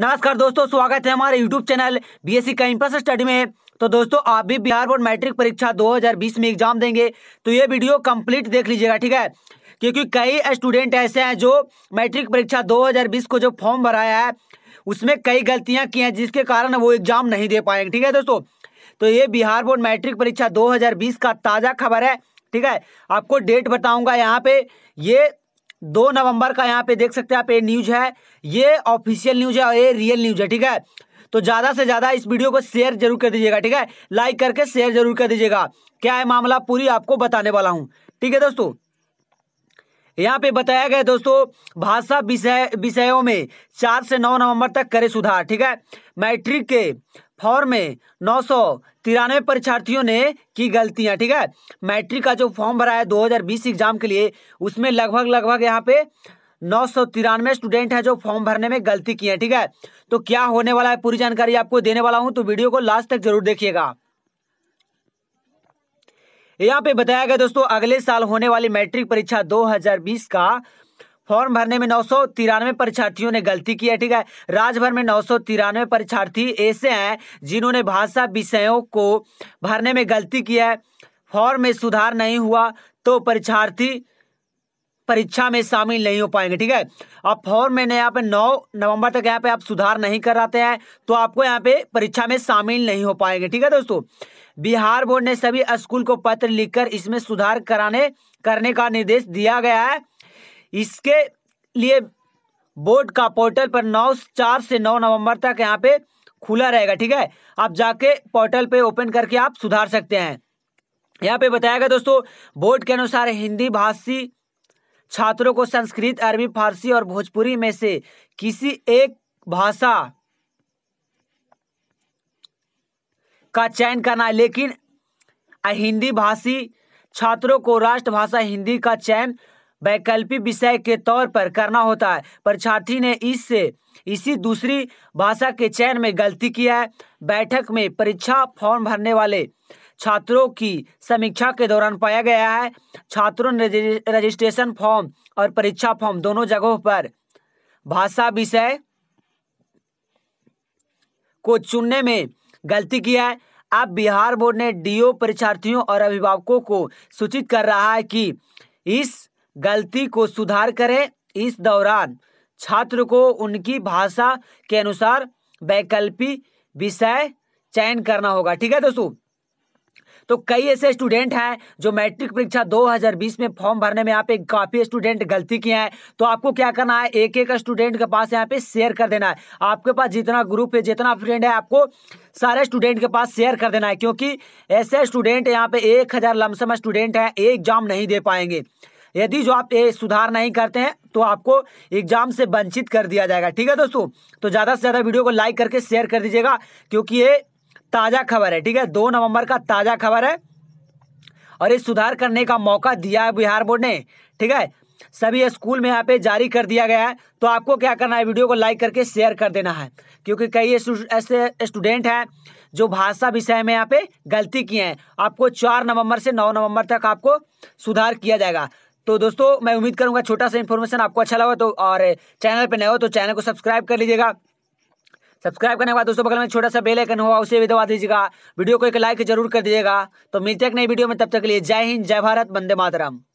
नमस्कार दोस्तों स्वागत है हमारे YouTube channel BSc campus study में तो दोस्तों आप भी बिहार बोर्ड मैट्रिक परीक्षा 2020 में एग्जाम देंगे तो ये वीडियो कंप्लीट देख लीजिएगा ठीक है क्योंकि कई स्टूडेंट ऐसे हैं जो मैट्रिक परीक्षा 2020 को जो फॉर्म भराया है उसमें कई गलतियां की हैं जिसके कारण वो एग्जाम नहीं दे पाएंगे ठीक है दोस्तों तो ये बिहार बोर्ड मैट्रिक परीक्षा दो का ताज़ा खबर है ठीक है आपको डेट बताऊँगा यहाँ पे ये दो नवंबर का यहाँ पे देख सकते हैं आप ये न्यूज है ये ऑफिशियल न्यूज है और ये रियल न्यूज है ठीक है तो ज़्यादा से ज़्यादा इस वीडियो को शेयर जरूर कर दीजिएगा ठीक है लाइक करके शेयर जरूर कर दीजिएगा क्या है मामला पूरी आपको बताने वाला हूँ ठीक है दोस्तों यहाँ पे बताया गया दोस्तों भाषा विषय विषयों में चार से नौ नवंबर तक करे सुधार ठीक है मैट्रिक के फॉर्म में नौ सौ तिरानवे परीक्षार्थियों ने की गलतियां ठीक है मैट्रिक का जो फॉर्म भरा है 2020 एग्जाम के लिए उसमें लगभग लगभग यहां पे नौ सौ तिरानवे स्टूडेंट है जो फॉर्म भरने में गलती की है ठीक है तो क्या होने वाला है पूरी जानकारी आपको देने वाला हूं तो वीडियो को लास्ट तक जरूर देखिएगा यहाँ पे बताया गया दोस्तों अगले साल होने वाली मैट्रिक परीक्षा 2020 का फॉर्म भरने में नौ परीक्षार्थियों ने गलती की है ठीक है राज्य भर में नौ परीक्षार्थी ऐसे हैं जिन्होंने भाषा विषयों को भरने में गलती की है फॉर्म में सुधार नहीं हुआ तो परीक्षार्थी परीक्षा में शामिल नहीं हो पाएंगे ठीक है अब फॉर्म में यहाँ पे नौ नवंबर तक यहाँ पे आप सुधार नहीं कराते हैं तो आपको यहाँ पे परीक्षा में शामिल नहीं हो पाएंगे ठीक है दोस्तों बिहार बोर्ड ने सभी स्कूल को पत्र लिखकर इसमें सुधार कराने करने का निर्देश दिया गया है इसके लिए बोर्ड का पोर्टल पर नौ चार से नौ नवंबर तक यहाँ पे खुला रहेगा ठीक है आप जाके पोर्टल पे ओपन करके आप सुधार सकते हैं यहाँ पे बताया गया दोस्तों बोर्ड के अनुसार हिंदी भाषी छात्रों को संस्कृत अरबी फारसी और भोजपुरी में से किसी एक भाषा का चयन करना है लेकिन हिंदी भाषी छात्रों को राष्ट्रभाषा हिंदी का चयन वैकल्पिक विषय के तौर पर करना होता है परीक्षार्थी ने इससे इसी दूसरी भाषा के चयन में गलती किया है बैठक में परीक्षा फॉर्म भरने वाले छात्रों की समीक्षा के दौरान पाया गया है छात्रों ने रजिस्ट्रेशन फॉर्म और परीक्षा फॉर्म दोनों जगहों पर भाषा विषय को चुनने में गलती किया है अब बिहार बोर्ड ने डीओ परीक्षार्थियों और अभिभावकों को सूचित कर रहा है कि इस गलती को सुधार करें इस दौरान छात्र को उनकी भाषा के अनुसार वैकल्पिक विषय चयन करना होगा ठीक है दोस्तों तो कई ऐसे स्टूडेंट हैं जो मैट्रिक परीक्षा 2020 में फॉर्म भरने में यहाँ पे काफ़ी स्टूडेंट गलती किए हैं तो आपको क्या करना है एक एक स्टूडेंट के पास यहाँ पे शेयर कर देना है आपके पास जितना ग्रुप है जितना फ्रेंड है आपको सारे स्टूडेंट के पास शेयर कर देना है क्योंकि ऐसे स्टूडेंट यहाँ पे एक हज़ार लमसम स्टूडेंट है एग्जाम नहीं दे पाएंगे यदि जो आप ये सुधार नहीं करते हैं तो आपको एग्जाम से वंचित कर दिया जाएगा ठीक है दोस्तों तो ज़्यादा से ज़्यादा वीडियो को लाइक करके शेयर कर दीजिएगा क्योंकि ये ताज़ा खबर है ठीक है दो नवंबर का ताज़ा खबर है और ये सुधार करने का मौका दिया है बिहार बोर्ड ने ठीक है सभी स्कूल में यहाँ पे जारी कर दिया गया है तो आपको क्या करना है वीडियो को लाइक करके शेयर कर देना है क्योंकि कई ऐसे स्टूडेंट हैं जो भाषा विषय में यहाँ पे गलती किए हैं आपको चार नवंबर से नौ नवंबर तक आपको सुधार किया जाएगा तो दोस्तों मैं उम्मीद करूंगा छोटा सा इन्फॉर्मेशन आपको अच्छा लगा तो और चैनल पर नए हो तो चैनल को सब्सक्राइब कर लीजिएगा सब्सक्राइब करने के बाद दोस्तों बगल में छोटा सा बेल आइकन होगा उसे भी दबा दीजिएगा वीडियो को एक लाइक जरूर कर दीजिएगा तो मिलते हैं नई वीडियो में तब तक के लिए जय हिंद जय भारत वंदे मातरम